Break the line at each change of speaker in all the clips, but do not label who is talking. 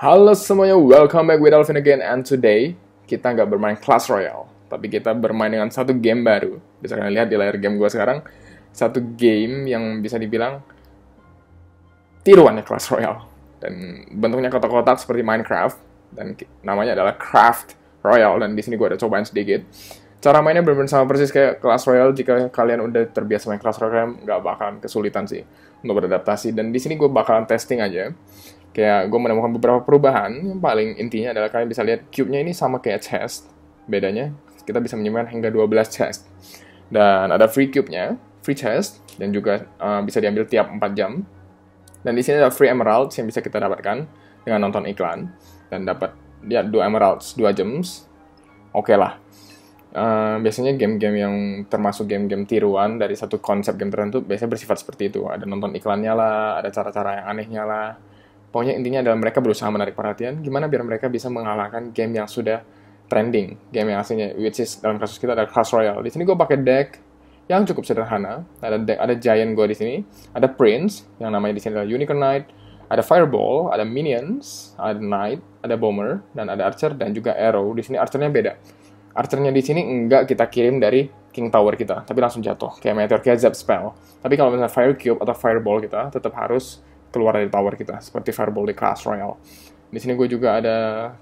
Halo semuanya, welcome back with Alvin again and today kita nggak bermain Clash Royale, tapi kita bermain dengan satu game baru. Bisa kalian lihat di layar game gue sekarang, satu game yang bisa dibilang tiruannya Clash Royale. Dan bentuknya kotak-kotak seperti Minecraft, dan namanya adalah Craft Royale, dan di sini gue udah cobain sedikit. Cara mainnya benar-benar sama persis kayak Clash Royale, jika kalian udah terbiasa main Clash Royale, nggak bakalan kesulitan sih untuk beradaptasi. Dan di sini gue bakalan testing aja Kayak gue menemukan beberapa perubahan, yang paling intinya adalah kalian bisa lihat cube-nya ini sama kayak chest. Bedanya, kita bisa menyimpan hingga 12 chest. Dan ada free cube-nya, free chest, dan juga uh, bisa diambil tiap 4 jam. Dan di sini ada free emeralds yang bisa kita dapatkan dengan nonton iklan. Dan dapat ya, 2 emeralds, 2 gems. Oke okay lah, Uh, biasanya game-game yang termasuk game-game tiruan dari satu konsep game tertentu biasanya bersifat seperti itu. Ada nonton iklannya lah, ada cara-cara yang anehnya lah. Pokoknya intinya adalah mereka berusaha menarik perhatian, gimana biar mereka bisa mengalahkan game yang sudah trending, game yang aslinya, which is dalam kasus kita ada Clash Royale. Di sini gue pakai deck yang cukup sederhana. Ada deck, ada Giant gue di sini, ada Prince yang namanya di sini adalah Unicorn Knight, ada Fireball, ada Minions, ada Knight, ada Bomber, dan ada Archer dan juga Arrow. Di sini Archernya beda. Archernya di sini enggak kita kirim dari King Tower kita, tapi langsung jatuh kayak Meteor kayak Zap Spell. Tapi kalau misalnya Fire Cube atau Fireball kita tetap harus keluar dari tower kita seperti fireball di Clash Royale di sini gue juga ada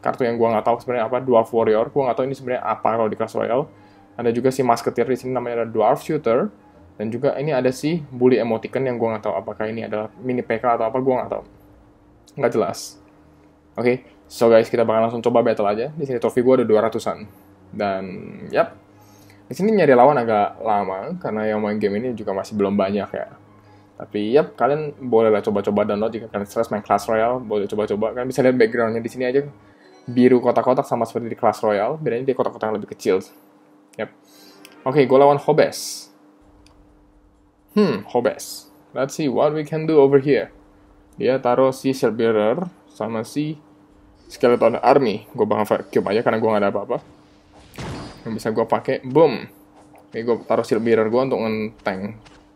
kartu yang gue nggak tahu sebenarnya apa dwarf warrior gue nggak tahu ini sebenarnya apa kalau di Clash Royale ada juga si musketeer di sini namanya ada dwarf shooter dan juga ini ada si bully emoticon yang gue nggak tahu apakah ini adalah mini PK atau apa gue nggak tahu nggak jelas oke okay, so guys kita bakal langsung coba battle aja di sini trofi gue ada dua ratusan dan yap di sini nyari lawan agak lama karena yang main game ini juga masih belum banyak ya tapi yep, kalian boleh lah coba-coba download jika kalian stress main Clash Royale, boleh coba-coba. Kalian bisa lihat backgroundnya di sini aja biru kotak-kotak sama seperti di Clash Royale, bedanya dia kotak-kotak yang lebih kecil. yep Oke, okay, gue lawan Hobes. Hmm, Hobes. Let's see what we can do over here. Dia taruh si Shield sama si Skeleton Army. Gue bakal vacuum aja karena gue gak ada apa-apa. Yang bisa gue pakai, boom. ini gue taruh Shield gue untuk nge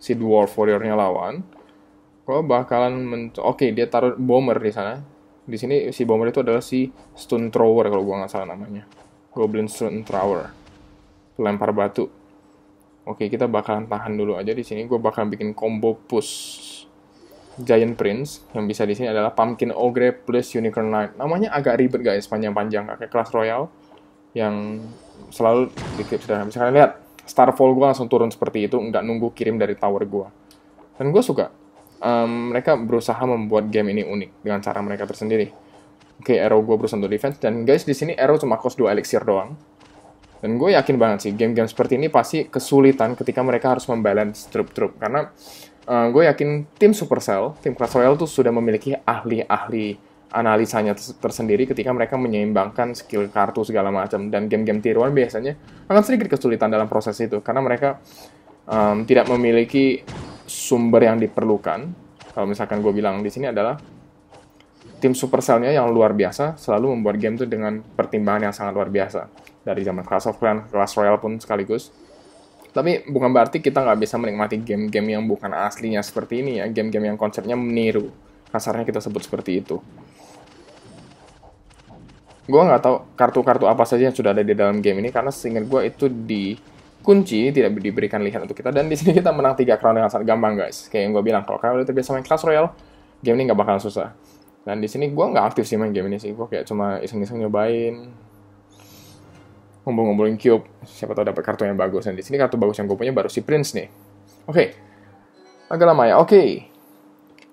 si dwarf warriornya lawan lo bakalan men- oke okay, dia taruh bomber di sana di sini si bomber itu adalah si stone thrower kalau gua nggak salah namanya goblin stone thrower lempar batu oke okay, kita bakalan tahan dulu aja di sini gua bakalan bikin combo push Giant Prince yang bisa di sini adalah Pumpkin Ogre plus Unicorn Knight. Namanya agak ribet guys, panjang-panjang kayak kelas royal yang selalu dikit sudah Bisa kalian lihat starfall gue langsung turun seperti itu nggak nunggu kirim dari tower gue dan gue suka um, mereka berusaha membuat game ini unik dengan cara mereka tersendiri oke okay, arrow gue berusaha untuk defense dan guys di sini arrow cuma cost 2 elixir doang dan gue yakin banget sih game-game seperti ini pasti kesulitan ketika mereka harus membalance troop-troop karena uh, eh, gue yakin tim Supercell tim Clash Royale tuh sudah memiliki ahli-ahli analisanya tersendiri ketika mereka menyeimbangkan skill kartu segala macam dan game-game tiruan biasanya akan sedikit kesulitan dalam proses itu karena mereka um, tidak memiliki sumber yang diperlukan kalau misalkan gue bilang di sini adalah tim Supercellnya yang luar biasa selalu membuat game itu dengan pertimbangan yang sangat luar biasa dari zaman Clash of Clans, Clash Royale pun sekaligus tapi bukan berarti kita nggak bisa menikmati game-game yang bukan aslinya seperti ini ya game-game yang konsepnya meniru kasarnya kita sebut seperti itu Gue nggak tahu kartu-kartu apa saja yang sudah ada di dalam game ini karena seingat gue itu di kunci tidak diberikan lihat untuk kita dan di sini kita menang 3 crown dengan sangat gampang guys kayak yang gue bilang kalau kalian udah terbiasa main Clash royal game ini nggak bakal susah dan di sini gue nggak aktif sih main game ini sih gue kayak cuma iseng-iseng nyobain ngumpul-ngumpulin cube siapa tahu dapat kartu yang bagus dan di sini kartu bagus yang gue punya baru si Prince nih oke okay. agak lama ya oke okay.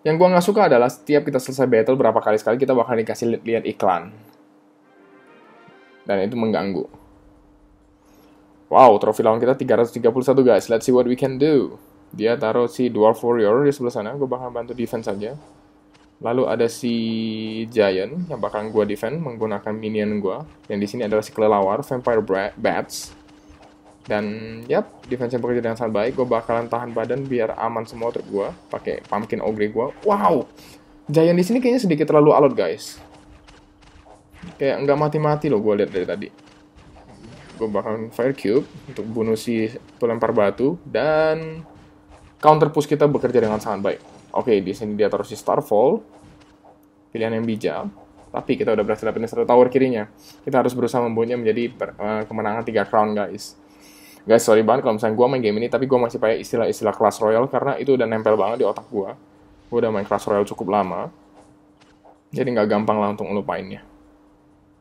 yang gue nggak suka adalah setiap kita selesai battle berapa kali sekali kita bakal dikasih lihat iklan dan itu mengganggu. Wow, trofi lawan kita 331 guys. Let's see what we can do. Dia taruh si Dwarf Warrior di sebelah sana. Gue bakal bantu defense saja. Lalu ada si Giant yang bakal gue defend menggunakan minion gue. Yang di sini adalah si kelelawar, Vampire Bats. Dan yap, defense yang bekerja dengan sangat baik. Gue bakalan tahan badan biar aman semua trip gue. Pakai pumpkin ogre gue. Wow, Giant di sini kayaknya sedikit terlalu alot guys kayak nggak mati-mati loh gue lihat dari tadi gue bahkan fire cube untuk bunuh si pelempar batu dan counter push kita bekerja dengan sangat baik. Oke, di sini dia taruh si Starfall. Pilihan yang bijak. Tapi kita udah berhasil dapetin satu tower kirinya. Kita harus berusaha membuatnya menjadi per, uh, kemenangan 3 crown, guys. Guys, sorry banget kalau misalnya gue main game ini, tapi gue masih pakai istilah-istilah class royal karena itu udah nempel banget di otak gue. Gue udah main class royal cukup lama. Jadi nggak gampang lah untuk ngelupainnya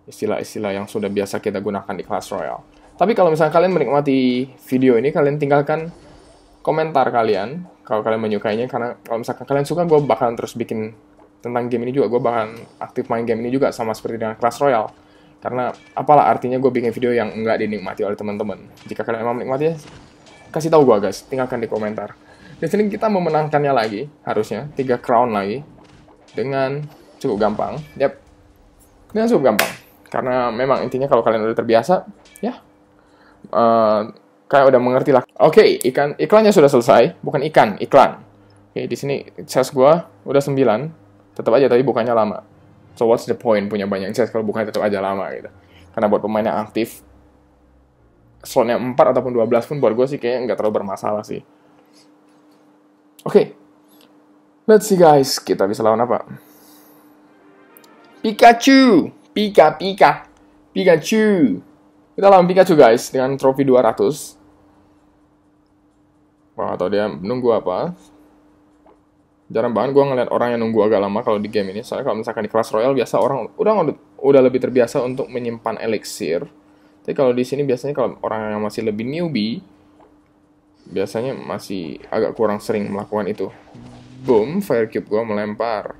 istilah-istilah yang sudah biasa kita gunakan di Clash Royale. Tapi kalau misalnya kalian menikmati video ini, kalian tinggalkan komentar kalian kalau kalian menyukainya karena kalau misalkan kalian suka gue bakalan terus bikin tentang game ini juga gue bakalan aktif main game ini juga sama seperti dengan Clash Royale karena apalah artinya gue bikin video yang enggak dinikmati oleh teman-teman jika kalian emang menikmati, kasih tahu gue guys tinggalkan di komentar di sini kita memenangkannya lagi harusnya tiga crown lagi dengan cukup gampang yap dengan cukup gampang karena memang intinya kalau kalian udah terbiasa ya uh, eh, kayak udah mengerti lah oke okay, ikan iklannya sudah selesai bukan ikan iklan oke okay, di sini ses gue udah 9 tetap aja tapi bukannya lama so what's the point punya banyak ses kalau bukannya tetap aja lama gitu karena buat pemain yang aktif slotnya 4 ataupun 12 pun buat gue sih kayaknya nggak terlalu bermasalah sih oke okay. let's see guys kita bisa lawan apa Pikachu Pika Pika Pikachu. Kita lawan Pikachu guys dengan trofi 200. Wah, atau dia nunggu apa? Jarang banget gue ngeliat orang yang nunggu agak lama kalau di game ini. Soalnya kalau misalkan di kelas royal biasa orang udah udah lebih terbiasa untuk menyimpan elixir. Tapi kalau di sini biasanya kalau orang yang masih lebih newbie biasanya masih agak kurang sering melakukan itu. Boom, fire cube gue melempar.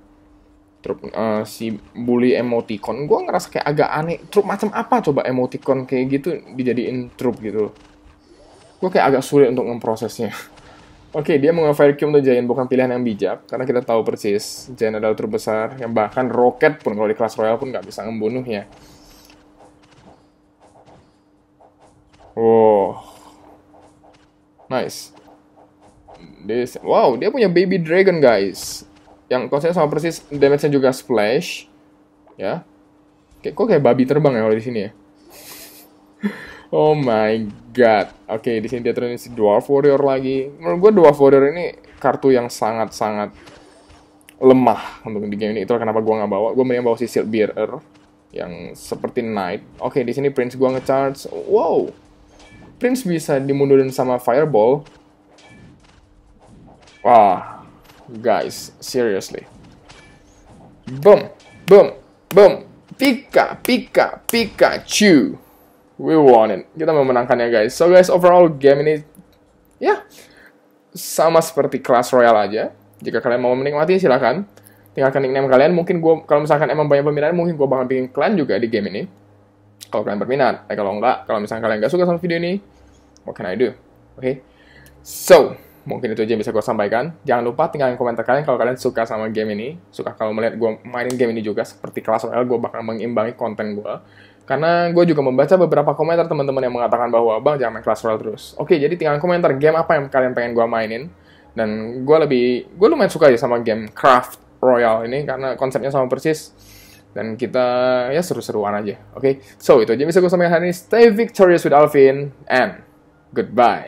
Trup uh, si bully emoticon, gue ngerasa kayak agak aneh. Trup macam apa coba emoticon kayak gitu dijadiin trup gitu Gue kayak agak sulit untuk memprosesnya. Oke, okay, dia mengafir Q untuk Giant bukan pilihan yang bijak, karena kita tahu persis Giant adalah trup besar yang bahkan roket pun kalau di kelas royal pun nggak bisa membunuhnya. Wow. Nice. This, wow, dia punya baby dragon guys yang konsepnya sama persis damage-nya juga splash ya kayak kok kayak babi terbang ya kalau di sini ya oh my god oke okay, di sini dia turunin si dwarf warrior lagi menurut gue dwarf warrior ini kartu yang sangat sangat lemah untuk di game ini itu kenapa gua nggak bawa gua mending bawa si shield bearer yang seperti knight oke okay, di sini prince gua ngecharge wow prince bisa dimundurin sama fireball wah guys. Seriously. Boom, boom, boom. Pika, Pika, Pikachu. We won it. Kita memenangkannya guys. So guys, overall game ini ya sama seperti Clash Royale aja. Jika kalian mau menikmati silahkan. Tinggalkan nickname kalian. Mungkin gue kalau misalkan emang banyak peminat, mungkin gue bakal bikin clan juga di game ini. Kalau kalian berminat. Eh, kalau enggak, kalau misalkan kalian nggak suka sama video ini, what can I do? Oke. Okay? So, mungkin itu aja yang bisa gue sampaikan. Jangan lupa tinggalin komentar kalian kalau kalian suka sama game ini. Suka kalau melihat gue mainin game ini juga. Seperti kelas OL, gue bakal mengimbangi konten gue. Karena gue juga membaca beberapa komentar teman-teman yang mengatakan bahwa, Bang, jangan main Clash Royale terus. Oke, jadi tinggalin komentar game apa yang kalian pengen gue mainin. Dan gue lebih, gue lumayan suka aja sama game Craft Royale ini karena konsepnya sama persis dan kita ya seru-seruan aja. Oke, so itu aja yang bisa gue sampaikan hari ini. Stay victorious with Alvin and goodbye.